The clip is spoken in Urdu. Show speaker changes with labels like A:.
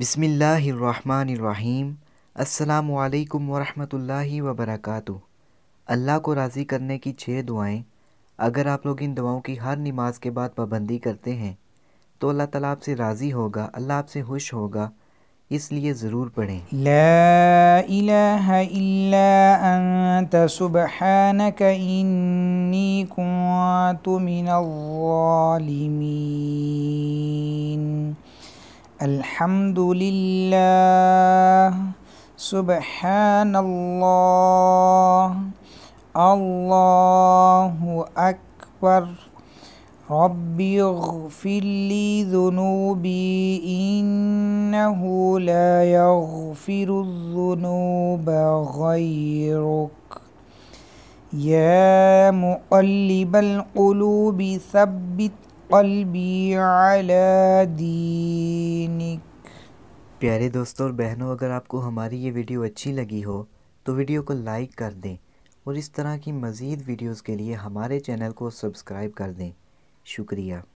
A: بسم اللہ الرحمن الرحیم السلام علیکم ورحمۃ اللہ وبرکاتہ اللہ کو راضی کرنے کی چھ دعائیں اگر آپ لوگ ان دعاؤں کی ہر نماز کے بعد پابندی کرتے ہیں تو اللہ تعالیٰ آپ سے راضی ہوگا اللہ آپ سے خوش ہوگا اس لیے ضرور پڑھیں
B: لا الہ الا انت سبحانک انی کنت من الظالمین الحمد لله سبحان الله الله أكبر رب اغفر لي ذنوبي إنه لا يغفر الذنوب غيرك يا مقلب القلوب
A: ثبت प्यारे दोस्तों और बहनों अगर आपको हमारी ये वीडियो अच्छी लगी हो तो वीडियो को लाइक कर दें और इस तरह की मज़ीद वीडियोस के लिए हमारे चैनल को सब्सक्राइब कर दें शुक्रिया